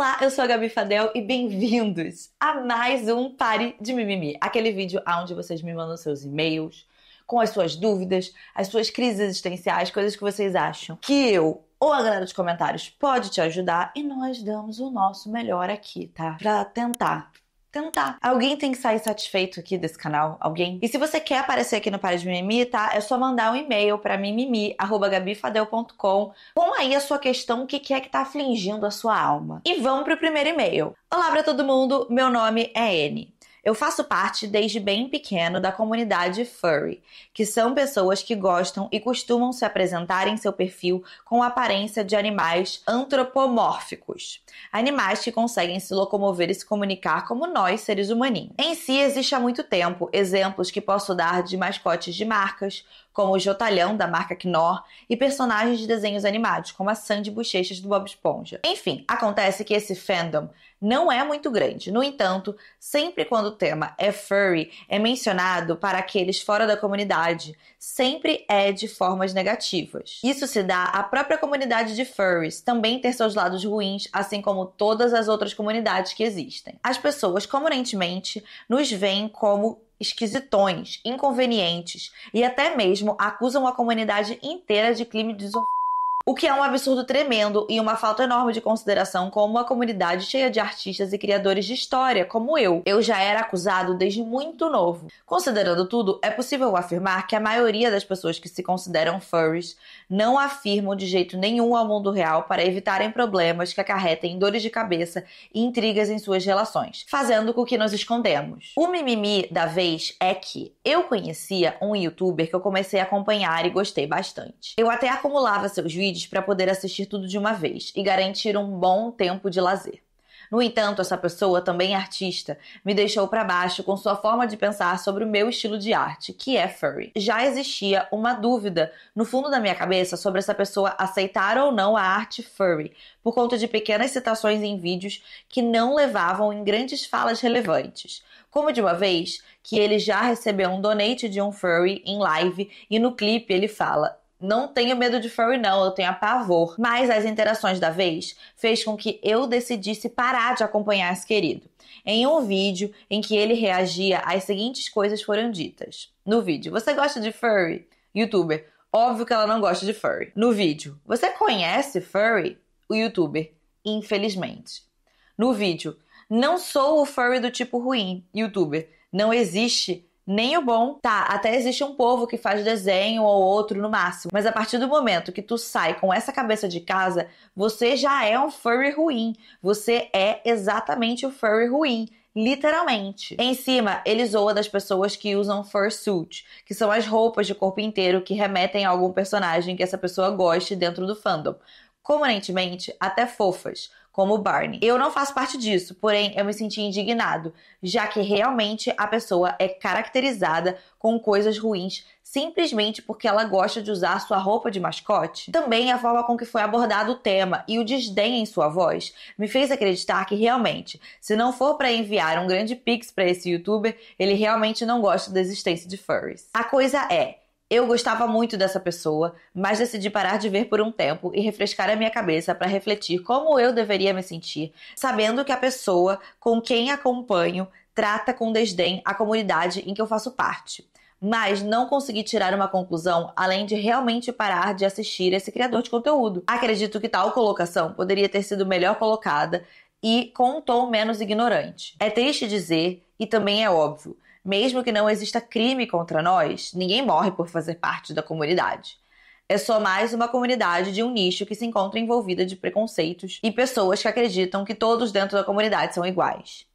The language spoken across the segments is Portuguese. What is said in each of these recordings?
Olá, eu sou a Gabi Fadel e bem-vindos a mais um Pare de Mimimi. Aquele vídeo onde vocês me mandam seus e-mails com as suas dúvidas, as suas crises existenciais, coisas que vocês acham que eu ou a galera dos comentários pode te ajudar e nós damos o nosso melhor aqui, tá? Pra tentar tentar. Alguém tem que sair satisfeito aqui desse canal, alguém. E se você quer aparecer aqui no Pare de Mimimi, tá? É só mandar um e-mail para mimimi@gabifadel.com com aí a sua questão, o que é que tá afligindo a sua alma. E vamos pro primeiro e-mail. Olá para todo mundo, meu nome é N. Eu faço parte desde bem pequeno da comunidade furry, que são pessoas que gostam e costumam se apresentar em seu perfil com a aparência de animais antropomórficos, animais que conseguem se locomover e se comunicar como nós, seres humaninhos. Em si, existe há muito tempo exemplos que posso dar de mascotes de marcas, como o Jotalhão, da marca Knorr, e personagens de desenhos animados, como a Sandy Bochechas do Bob Esponja. Enfim, acontece que esse fandom não é muito grande. No entanto, sempre quando o tema é furry, é mencionado para aqueles fora da comunidade, sempre é de formas negativas. Isso se dá à própria comunidade de furries também ter seus lados ruins, assim como todas as outras comunidades que existem. As pessoas comumente nos veem como esquisitões, inconvenientes e até mesmo acusam a comunidade inteira de crime de o que é um absurdo tremendo e uma falta enorme de consideração como uma comunidade cheia de artistas e criadores de história, como eu. Eu já era acusado desde muito novo. Considerando tudo, é possível afirmar que a maioria das pessoas que se consideram furries não afirmam de jeito nenhum ao mundo real para evitarem problemas que acarretem dores de cabeça e intrigas em suas relações, fazendo com que nos escondemos. O mimimi da vez é que eu conhecia um youtuber que eu comecei a acompanhar e gostei bastante. Eu até acumulava seus vídeos vídeos para poder assistir tudo de uma vez e garantir um bom tempo de lazer. No entanto, essa pessoa, também artista, me deixou para baixo com sua forma de pensar sobre o meu estilo de arte, que é furry. Já existia uma dúvida no fundo da minha cabeça sobre essa pessoa aceitar ou não a arte furry, por conta de pequenas citações em vídeos que não levavam em grandes falas relevantes. Como de uma vez que ele já recebeu um donate de um furry em live e no clipe ele fala: não tenho medo de furry, não, eu tenho a pavor. Mas as interações da vez fez com que eu decidisse parar de acompanhar esse querido. Em um vídeo em que ele reagia, as seguintes coisas foram ditas. No vídeo, você gosta de furry? Youtuber, óbvio que ela não gosta de furry. No vídeo, você conhece furry? O youtuber, infelizmente. No vídeo, não sou o furry do tipo ruim. Youtuber, não existe nem o bom. Tá, até existe um povo que faz desenho ou outro no máximo, mas a partir do momento que tu sai com essa cabeça de casa, você já é um furry ruim. Você é exatamente o furry ruim. Literalmente. Em cima, ele zoa das pessoas que usam fursuit, que são as roupas de corpo inteiro que remetem a algum personagem que essa pessoa goste dentro do fandom. Comumente, até fofas como Barney. Eu não faço parte disso, porém eu me senti indignado, já que realmente a pessoa é caracterizada com coisas ruins simplesmente porque ela gosta de usar sua roupa de mascote? Também a forma com que foi abordado o tema e o desdém em sua voz me fez acreditar que realmente, se não for para enviar um grande pix para esse youtuber, ele realmente não gosta da existência de furries. A coisa é, eu gostava muito dessa pessoa, mas decidi parar de ver por um tempo e refrescar a minha cabeça para refletir como eu deveria me sentir, sabendo que a pessoa com quem acompanho trata com desdém a comunidade em que eu faço parte. Mas não consegui tirar uma conclusão além de realmente parar de assistir esse criador de conteúdo. Acredito que tal colocação poderia ter sido melhor colocada e com um tom menos ignorante. É triste dizer, e também é óbvio, mesmo que não exista crime contra nós, ninguém morre por fazer parte da comunidade. É só mais uma comunidade de um nicho que se encontra envolvida de preconceitos e pessoas que acreditam que todos dentro da comunidade são iguais.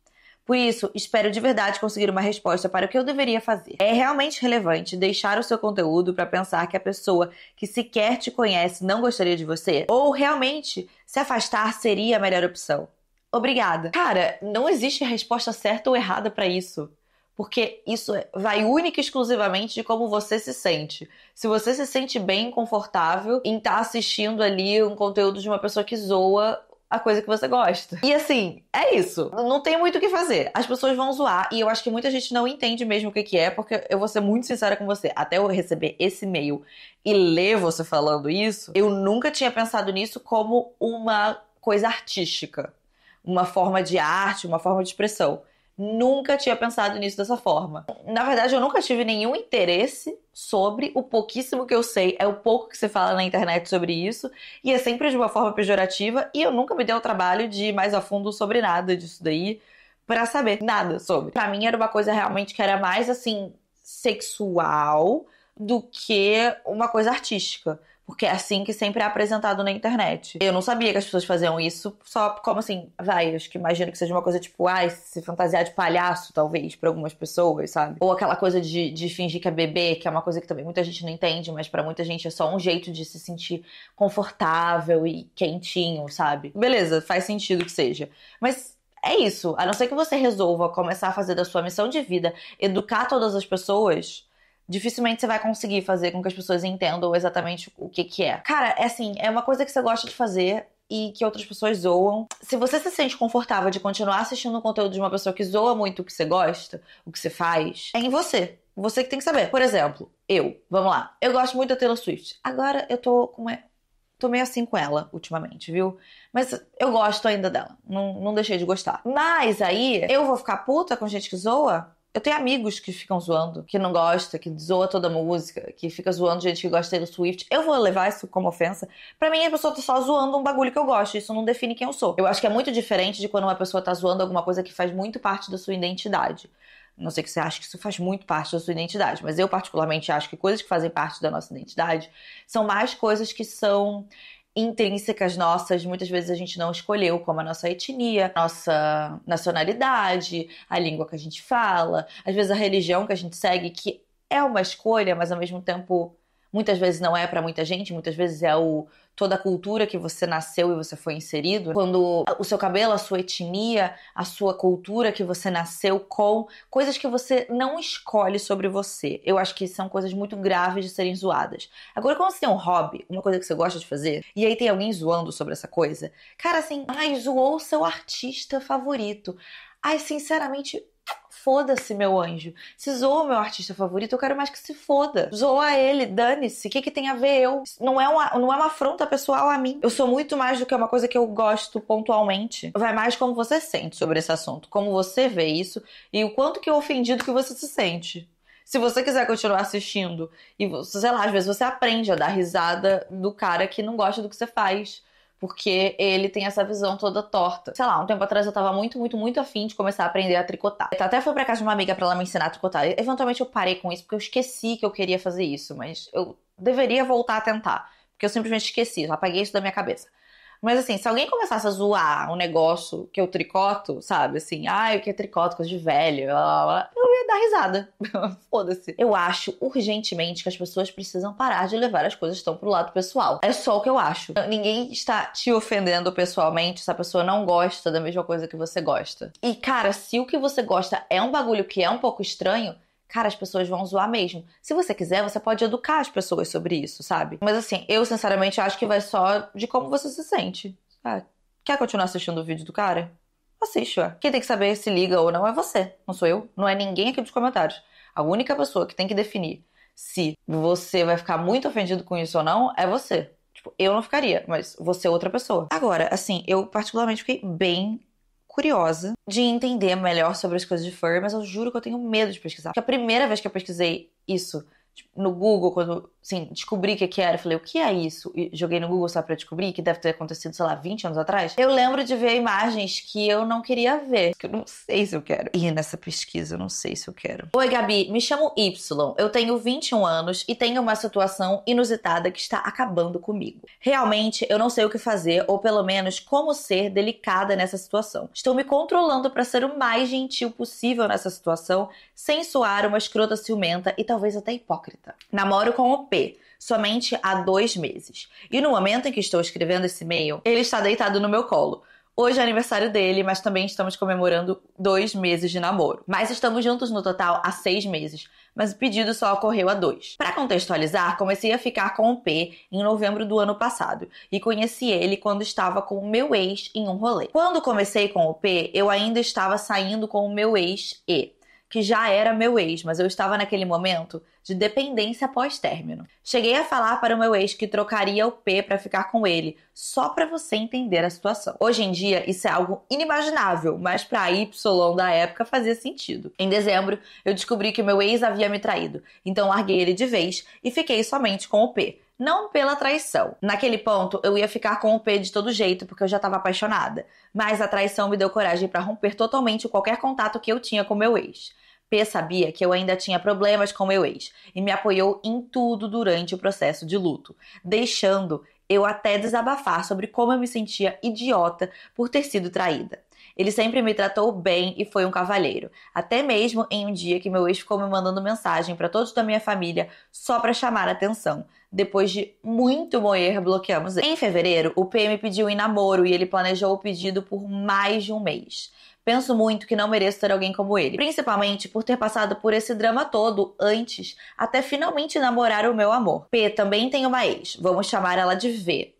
Por isso, espero de verdade conseguir uma resposta para o que eu deveria fazer. É realmente relevante deixar o seu conteúdo para pensar que a pessoa que sequer te conhece não gostaria de você? Ou realmente se afastar seria a melhor opção? Obrigada. Cara, não existe resposta certa ou errada para isso porque isso é, vai única e exclusivamente de como você se sente. Se você se sente bem confortável em estar tá assistindo ali um conteúdo de uma pessoa que zoa a coisa que você gosta. E assim, é isso. Não tem muito o que fazer. As pessoas vão zoar e eu acho que muita gente não entende mesmo o que, que é, porque eu vou ser muito sincera com você. Até eu receber esse e-mail e ler você falando isso, eu nunca tinha pensado nisso como uma coisa artística, uma forma de arte, uma forma de expressão. Nunca tinha pensado nisso dessa forma. Na verdade, eu nunca tive nenhum interesse sobre o pouquíssimo que eu sei, é o pouco que se fala na internet sobre isso, e é sempre de uma forma pejorativa, e eu nunca me dei o trabalho de ir mais a fundo sobre nada disso daí, para saber nada sobre. Para mim era uma coisa realmente que era mais assim sexual do que uma coisa artística. Porque é assim que sempre é apresentado na internet. Eu não sabia que as pessoas faziam isso, só como assim, vai, acho que imagino que seja uma coisa tipo, ai, ah, se fantasiar de palhaço, talvez, para algumas pessoas, sabe? Ou aquela coisa de, de fingir que é bebê, que é uma coisa que também muita gente não entende, mas para muita gente é só um jeito de se sentir confortável e quentinho, sabe? Beleza, faz sentido que seja. Mas é isso. A não ser que você resolva começar a fazer da sua missão de vida educar todas as pessoas, dificilmente você vai conseguir fazer com que as pessoas entendam exatamente o que que é. Cara, é assim, é uma coisa que você gosta de fazer, e que outras pessoas zoam. Se você se sente confortável de continuar assistindo o conteúdo de uma pessoa que zoa muito o que você gosta, o que você faz, é em você. Você que tem que saber. Por exemplo, eu, vamos lá. Eu gosto muito da Taylor Swift. Agora eu tô com uma... tô meio assim com ela ultimamente, viu? Mas eu gosto ainda dela. Não, não deixei de gostar. Mas aí eu vou ficar puta com gente que zoa? Eu tenho amigos que ficam zoando, que não gosta, que zoa toda música, que fica zoando gente que gosta do Swift. Eu vou levar isso como ofensa. Para mim, a pessoa tá só zoando um bagulho que eu gosto. Isso não define quem eu sou. Eu acho que é muito diferente de quando uma pessoa tá zoando alguma coisa que faz muito parte da sua identidade. Não sei que você acha que isso faz muito parte da sua identidade, mas eu particularmente acho que coisas que fazem parte da nossa identidade são mais coisas que são intrínsecas nossas, muitas vezes a gente não escolheu, como a nossa etnia, nossa nacionalidade, a língua que a gente fala, às vezes a religião que a gente segue, que é uma escolha, mas ao mesmo tempo Muitas vezes não é para muita gente, muitas vezes é o toda a cultura que você nasceu e você foi inserido. Quando o seu cabelo, a sua etnia, a sua cultura que você nasceu com, coisas que você não escolhe sobre você. Eu acho que são coisas muito graves de serem zoadas. Agora, quando você tem um hobby, uma coisa que você gosta de fazer, e aí tem alguém zoando sobre essa coisa, cara, assim, ai, zoou seu artista favorito. Ai, sinceramente, Foda-se, meu anjo. Se zoa o meu artista favorito, eu quero mais que se foda. Zoa ele, dane-se. O que, que tem a ver eu? Não é, uma, não é uma afronta pessoal a mim. Eu sou muito mais do que uma coisa que eu gosto pontualmente. Vai mais como você sente sobre esse assunto, como você vê isso e o quanto que é ofendido que você se sente. Se você quiser continuar assistindo, e sei lá, às vezes você aprende a dar risada do cara que não gosta do que você faz porque ele tem essa visão toda torta. Sei lá, um tempo atrás eu tava muito, muito, muito afim de começar a aprender a tricotar. Eu até fui pra casa de uma amiga para ela me ensinar a tricotar. Eventualmente eu parei com isso porque eu esqueci que eu queria fazer isso, mas eu deveria voltar a tentar, porque eu simplesmente esqueci, eu apaguei isso da minha cabeça. Mas assim, se alguém começasse a zoar um negócio que eu tricoto, sabe? Assim, ai, ah, o que é tricoto, coisa de velho, blá, blá, blá, eu ia dar risada. Foda-se. Eu acho urgentemente que as pessoas precisam parar de levar as coisas tão pro lado pessoal. É só o que eu acho. Ninguém está te ofendendo pessoalmente se a pessoa não gosta da mesma coisa que você gosta. E cara, se o que você gosta é um bagulho que é um pouco estranho, cara, as pessoas vão zoar mesmo. Se você quiser, você pode educar as pessoas sobre isso, sabe? Mas assim, eu sinceramente acho que vai só de como você se sente. Ah, quer continuar assistindo o vídeo do cara? Assiste, ó. Quem tem que saber se liga ou não é você, não sou eu, não é ninguém aqui dos comentários. A única pessoa que tem que definir se você vai ficar muito ofendido com isso ou não é você. Tipo, eu não ficaria, mas você é outra pessoa. Agora, assim, eu particularmente fiquei bem curiosa de entender melhor sobre as coisas de furry, mas eu juro que eu tenho medo de pesquisar. Porque a primeira vez que eu pesquisei isso Tipo, no Google, quando assim, descobri o que, que era, eu falei, o que é isso? E joguei no Google só pra descobrir, que deve ter acontecido, sei lá, 20 anos atrás. Eu lembro de ver imagens que eu não queria ver, que eu não sei se eu quero. E nessa pesquisa, eu não sei se eu quero. Oi, Gabi, me chamo Y, eu tenho 21 anos e tenho uma situação inusitada que está acabando comigo. Realmente, eu não sei o que fazer, ou pelo menos como ser delicada nessa situação. Estou me controlando para ser o mais gentil possível nessa situação, sem soar uma escrota ciumenta e talvez até hipócrita hipócrita. Namoro com o P, somente há dois meses. E no momento em que estou escrevendo esse e-mail, ele está deitado no meu colo. Hoje é aniversário dele, mas também estamos comemorando dois meses de namoro. Mas estamos juntos no total há seis meses, mas o pedido só ocorreu há dois. Para contextualizar, comecei a ficar com o P em novembro do ano passado e conheci ele quando estava com o meu ex em um rolê. Quando comecei com o P, eu ainda estava saindo com o meu ex E que já era meu ex, mas eu estava naquele momento de dependência pós-término. Cheguei a falar para o meu ex que trocaria o P para ficar com ele, só para você entender a situação. Hoje em dia, isso é algo inimaginável, mas para Y da época fazia sentido. Em dezembro, eu descobri que meu ex havia me traído, então larguei ele de vez e fiquei somente com o P. Não pela traição. Naquele ponto, eu ia ficar com o P de todo jeito, porque eu já estava apaixonada. Mas a traição me deu coragem para romper totalmente qualquer contato que eu tinha com meu ex. P sabia que eu ainda tinha problemas com meu ex e me apoiou em tudo durante o processo de luto, deixando eu até desabafar sobre como eu me sentia idiota por ter sido traída. Ele sempre me tratou bem e foi um cavalheiro. Até mesmo em um dia que meu ex ficou me mandando mensagem para todos da minha família só para chamar atenção. Depois de muito moer, bloqueamos ele. Em fevereiro, o PM pediu em namoro e ele planejou o pedido por mais de um mês. Penso muito que não mereço ter alguém como ele, principalmente por ter passado por esse drama todo antes, até finalmente namorar o meu amor. P também tem uma ex, vamos chamar ela de V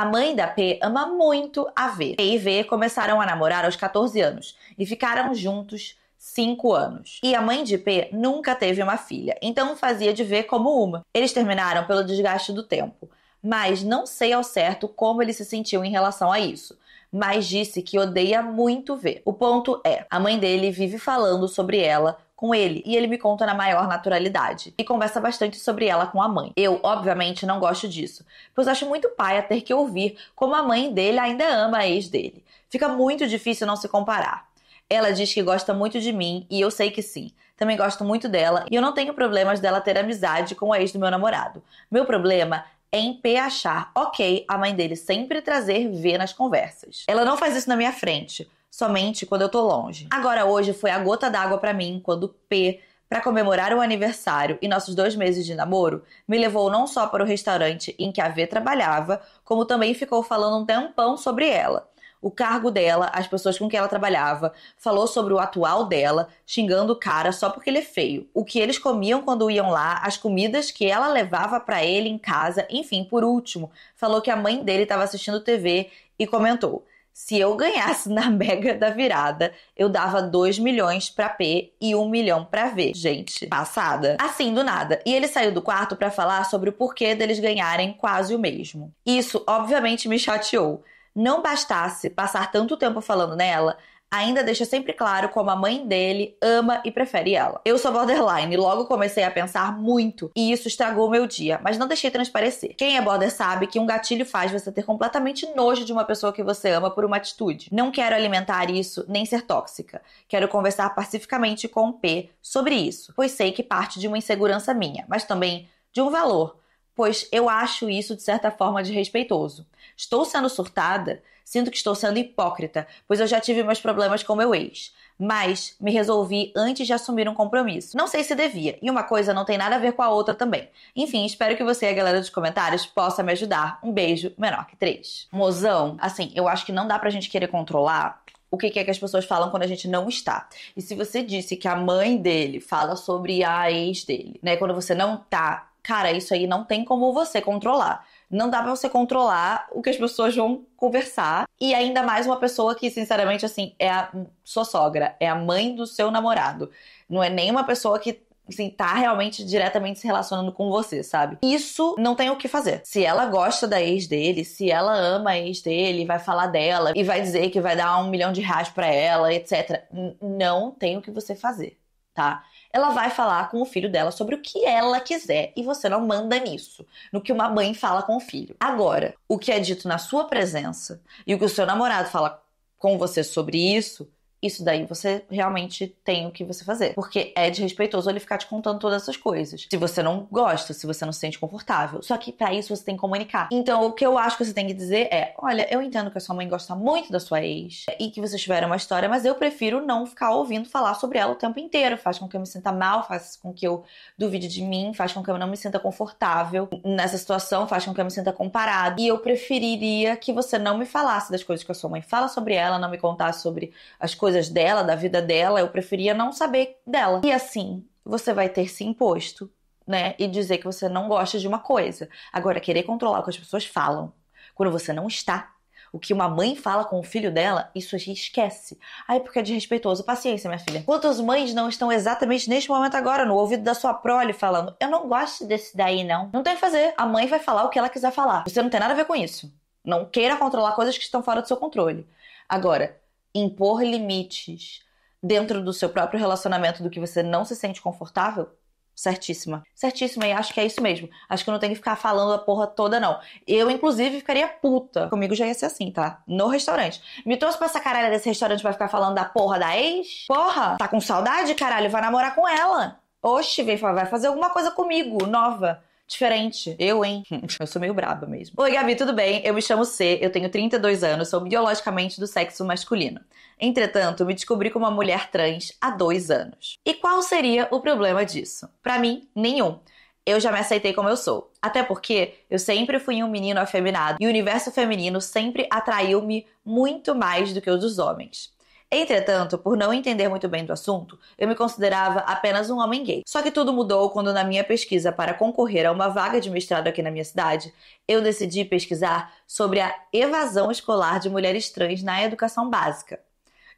a mãe da P ama muito a V. P e V começaram a namorar aos 14 anos e ficaram juntos 5 anos. E a mãe de P nunca teve uma filha, então fazia de V como uma. Eles terminaram pelo desgaste do tempo, mas não sei ao certo como ele se sentiu em relação a isso. Mas disse que odeia muito V. O ponto é: a mãe dele vive falando sobre ela com ele e ele me conta na maior naturalidade e conversa bastante sobre ela com a mãe. Eu, obviamente, não gosto disso, pois acho muito paia ter que ouvir como a mãe dele ainda ama a ex dele. Fica muito difícil não se comparar. Ela diz que gosta muito de mim e eu sei que sim. Também gosto muito dela e eu não tenho problemas dela ter amizade com a ex do meu namorado. Meu problema é em P achar ok a mãe dele sempre trazer V nas conversas. Ela não faz isso na minha frente, somente quando eu tô longe. Agora hoje foi a gota d'água para mim quando P para comemorar o aniversário e nossos dois meses de namoro, me levou não só para o restaurante em que a V trabalhava, como também ficou falando um tempão sobre ela. O cargo dela, as pessoas com quem ela trabalhava, falou sobre o atual dela, xingando o cara só porque ele é feio, o que eles comiam quando iam lá, as comidas que ela levava para ele em casa, enfim, por último, falou que a mãe dele estava assistindo TV e comentou: se eu ganhasse na mega da virada, eu dava 2 milhões para P e 1 um milhão para V. Gente, passada. Assim do nada. E ele saiu do quarto para falar sobre o porquê deles ganharem quase o mesmo. Isso obviamente me chateou. Não bastasse passar tanto tempo falando nela, ainda deixa sempre claro como a mãe dele ama e prefere ela. Eu sou borderline, logo comecei a pensar muito e isso estragou meu dia, mas não deixei transparecer. Quem é border sabe que um gatilho faz você ter completamente nojo de uma pessoa que você ama por uma atitude. Não quero alimentar isso nem ser tóxica. Quero conversar pacificamente com o P sobre isso, pois sei que parte de uma insegurança minha, mas também de um valor, pois eu acho isso de certa forma desrespeitoso. Estou sendo surtada? Sinto que estou sendo hipócrita, pois eu já tive meus problemas com meu ex. Mas me resolvi antes de assumir um compromisso. Não sei se devia, e uma coisa não tem nada a ver com a outra também. Enfim, espero que você e a galera dos comentários possa me ajudar. Um beijo, menor que três. Mozão, assim, eu acho que não dá pra gente querer controlar o que é que as pessoas falam quando a gente não está. E se você disse que a mãe dele fala sobre a ex dele, né? Quando você não tá, cara, isso aí não tem como você controlar não dá para você controlar o que as pessoas vão conversar. E ainda mais uma pessoa que, sinceramente, assim, é a sua sogra, é a mãe do seu namorado. Não é nenhuma pessoa que assim, tá realmente diretamente se relacionando com você, sabe? Isso não tem o que fazer. Se ela gosta da ex dele, se ela ama a ex dele, vai falar dela e vai dizer que vai dar um milhão de reais para ela, etc. Não tem o que você fazer, tá? ela vai falar com o filho dela sobre o que ela quiser e você não manda nisso, no que uma mãe fala com o filho. Agora, o que é dito na sua presença e o que o seu namorado fala com você sobre isso isso daí você realmente tem o que você fazer. Porque é desrespeitoso ele ficar te contando todas essas coisas. Se você não gosta, se você não se sente confortável. Só que para isso você tem que comunicar. Então, o que eu acho que você tem que dizer é: olha, eu entendo que a sua mãe gosta muito da sua ex e que vocês tiveram uma história, mas eu prefiro não ficar ouvindo falar sobre ela o tempo inteiro. Faz com que eu me sinta mal, faz com que eu duvide de mim, faz com que eu não me sinta confortável nessa situação, faz com que eu me sinta comparado. E eu preferiria que você não me falasse das coisas que a sua mãe fala sobre ela, não me contasse sobre as coisas coisas dela, da vida dela, eu preferia não saber dela. E assim, você vai ter se imposto, né? E dizer que você não gosta de uma coisa. Agora, querer controlar o que as pessoas falam quando você não está. O que uma mãe fala com o filho dela, isso a gente esquece. aí porque é desrespeitoso. Paciência, minha filha. Quantas mães não estão exatamente neste momento agora, no ouvido da sua prole, falando: Eu não gosto desse daí, não. Não tem o que fazer. A mãe vai falar o que ela quiser falar. Você não tem nada a ver com isso. Não queira controlar coisas que estão fora do seu controle. Agora, impor limites dentro do seu próprio relacionamento do que você não se sente confortável, certíssima. Certíssima, e acho que é isso mesmo. Acho que eu não tenho que ficar falando a porra toda, não. Eu, inclusive, ficaria puta. Comigo já ia ser assim, tá? No restaurante. Me trouxe pra essa caralha desse restaurante pra ficar falando da porra da ex? Porra! Tá com saudade, caralho? Vai namorar com ela. Oxe, vem, vai fazer alguma coisa comigo, nova diferente. Eu, hein? eu sou meio braba mesmo. Oi, Gabi, tudo bem? Eu me chamo C, eu tenho 32 anos, sou biologicamente do sexo masculino. Entretanto, me descobri como uma mulher trans há dois anos. E qual seria o problema disso? Para mim, nenhum. Eu já me aceitei como eu sou. Até porque eu sempre fui um menino afeminado e o universo feminino sempre atraiu-me muito mais do que o dos homens. Entretanto, por não entender muito bem do assunto, eu me considerava apenas um homem gay. Só que tudo mudou quando, na minha pesquisa para concorrer a uma vaga de mestrado aqui na minha cidade, eu decidi pesquisar sobre a evasão escolar de mulheres trans na educação básica.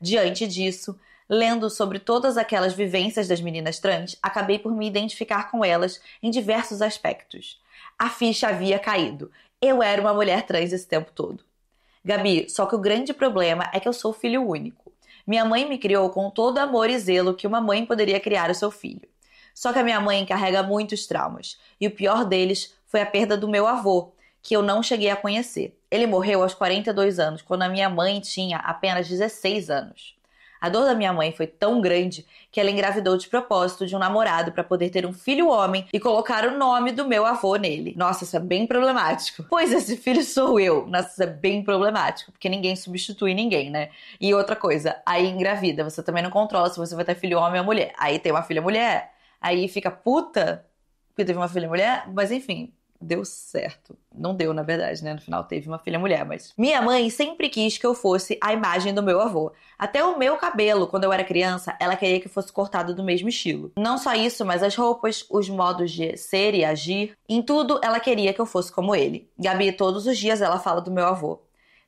Diante disso, lendo sobre todas aquelas vivências das meninas trans, acabei por me identificar com elas em diversos aspectos. A ficha havia caído. Eu era uma mulher trans esse tempo todo. Gabi, só que o grande problema é que eu sou filho único. Minha mãe me criou com todo amor e zelo que uma mãe poderia criar o seu filho. Só que a minha mãe carrega muitos traumas, e o pior deles foi a perda do meu avô, que eu não cheguei a conhecer. Ele morreu aos 42 anos, quando a minha mãe tinha apenas 16 anos. A dor da minha mãe foi tão grande que ela engravidou de propósito de um namorado para poder ter um filho homem e colocar o nome do meu avô nele. Nossa, isso é bem problemático. Pois esse filho sou eu. Nossa, isso é bem problemático, porque ninguém substitui ninguém, né? E outra coisa, aí engravida, você também não controla se você vai ter filho homem ou mulher. Aí tem uma filha mulher, aí fica puta porque teve uma filha mulher, mas enfim, deu certo. Não deu, na verdade, né? No final teve uma filha mulher, mas. Minha mãe sempre quis que eu fosse a imagem do meu avô. Até o meu cabelo, quando eu era criança, ela queria que fosse cortado do mesmo estilo. Não só isso, mas as roupas, os modos de ser e agir, em tudo ela queria que eu fosse como ele. Gabi, todos os dias ela fala do meu avô.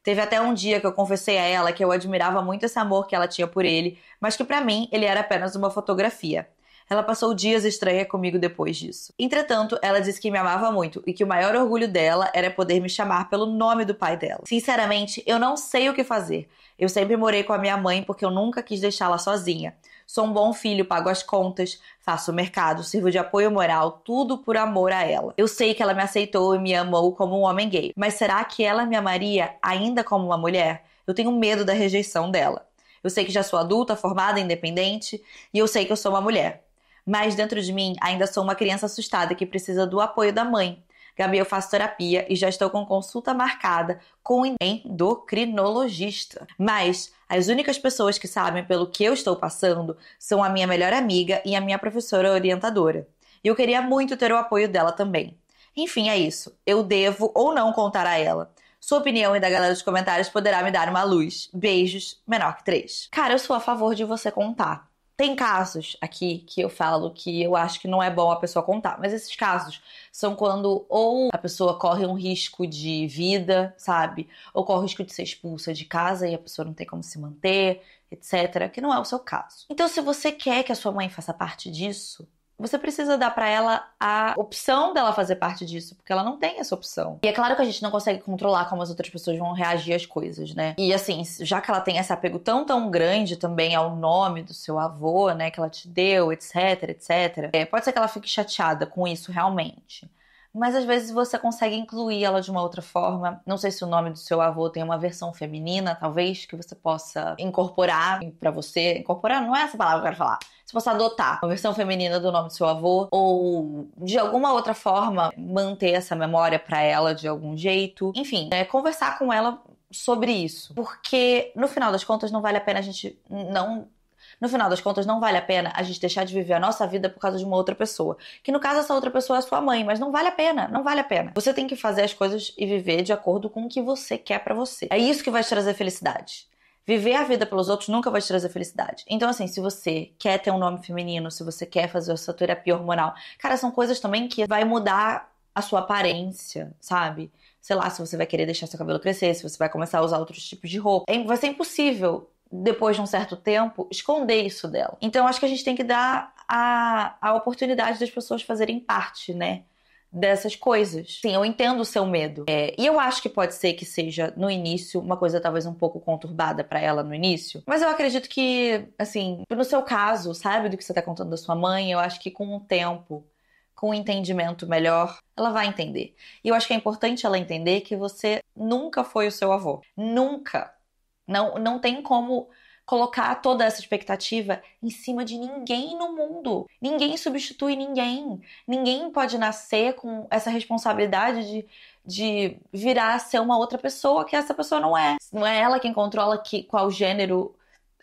Teve até um dia que eu confessei a ela que eu admirava muito esse amor que ela tinha por ele, mas que para mim ele era apenas uma fotografia. Ela passou dias estranha comigo depois disso. Entretanto, ela disse que me amava muito e que o maior orgulho dela era poder me chamar pelo nome do pai dela. Sinceramente, eu não sei o que fazer. Eu sempre morei com a minha mãe porque eu nunca quis deixá-la sozinha. Sou um bom filho, pago as contas, faço o mercado, sirvo de apoio moral, tudo por amor a ela. Eu sei que ela me aceitou e me amou como um homem gay, mas será que ela me amaria ainda como uma mulher? Eu tenho medo da rejeição dela. Eu sei que já sou adulta, formada, independente, e eu sei que eu sou uma mulher mas dentro de mim ainda sou uma criança assustada que precisa do apoio da mãe. Gabi, eu faço terapia e já estou com consulta marcada com o endocrinologista. Mas as únicas pessoas que sabem pelo que eu estou passando são a minha melhor amiga e a minha professora orientadora. E eu queria muito ter o apoio dela também. Enfim, é isso. Eu devo ou não contar a ela. Sua opinião e da galera dos comentários poderá me dar uma luz. Beijos, menor que três. Cara, eu sou a favor de você contar. Tem casos aqui que eu falo que eu acho que não é bom a pessoa contar, mas esses casos são quando ou a pessoa corre um risco de vida, sabe? Ou corre o risco de ser expulsa de casa e a pessoa não tem como se manter, etc. Que não é o seu caso. Então, se você quer que a sua mãe faça parte disso, você precisa dar para ela a opção dela fazer parte disso, porque ela não tem essa opção. E é claro que a gente não consegue controlar como as outras pessoas vão reagir às coisas, né? E assim, já que ela tem esse apego tão, tão grande também ao nome do seu avô, né, que ela te deu, etc, etc, é, pode ser que ela fique chateada com isso realmente mas às vezes você consegue incluir ela de uma outra forma. Não sei se o nome do seu avô tem uma versão feminina, talvez que você possa incorporar para você. Incorporar não é essa palavra que eu quero falar se possa adotar uma versão feminina do nome do seu avô ou de alguma outra forma manter essa memória para ela de algum jeito. Enfim, é conversar com ela sobre isso, porque no final das contas não vale a pena a gente não no final das contas, não vale a pena a gente deixar de viver a nossa vida por causa de uma outra pessoa. Que no caso, essa outra pessoa é sua mãe, mas não vale a pena, não vale a pena. Você tem que fazer as coisas e viver de acordo com o que você quer para você. É isso que vai te trazer felicidade. Viver a vida pelos outros nunca vai te trazer felicidade. Então, assim, se você quer ter um nome feminino, se você quer fazer a sua terapia hormonal, cara, são coisas também que vai mudar a sua aparência, sabe? Sei lá, se você vai querer deixar seu cabelo crescer, se você vai começar a usar outros tipos de roupa. É vai ser impossível depois de um certo tempo, esconder isso dela. Então, acho que a gente tem que dar a, a oportunidade das pessoas fazerem parte, né? dessas coisas. Sim, eu entendo o seu medo. É, e eu acho que pode ser que seja, no início, uma coisa talvez um pouco conturbada para ela no início. Mas eu acredito que, assim, no seu caso, sabe do que você tá contando da sua mãe? Eu acho que com o tempo, com o entendimento melhor, ela vai entender. E eu acho que é importante ela entender que você nunca foi o seu avô. Nunca. Não, não tem como colocar toda essa expectativa em cima de ninguém no mundo. Ninguém substitui ninguém. Ninguém pode nascer com essa responsabilidade de, de virar a ser uma outra pessoa que essa pessoa não é. Não é ela quem controla que, qual gênero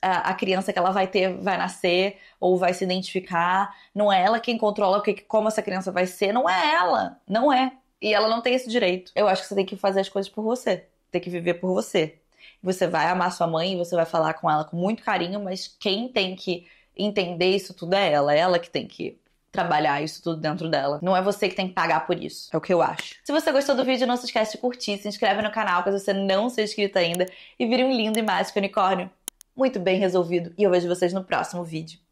a, a criança que ela vai ter vai nascer ou vai se identificar. Não é ela quem controla que, como essa criança vai ser. Não é ela. Não é. E ela não tem esse direito. Eu acho que você tem que fazer as coisas por você. Tem que viver por você. Você vai amar sua mãe e você vai falar com ela com muito carinho, mas quem tem que entender isso tudo é ela, é ela que tem que trabalhar isso tudo dentro dela. Não é você que tem que pagar por isso. É o que eu acho. Se você gostou do vídeo, não se esquece de curtir, se inscreve no canal caso você não seja inscrito ainda e vire um lindo e mágico unicórnio. Muito bem resolvido e eu vejo vocês no próximo vídeo.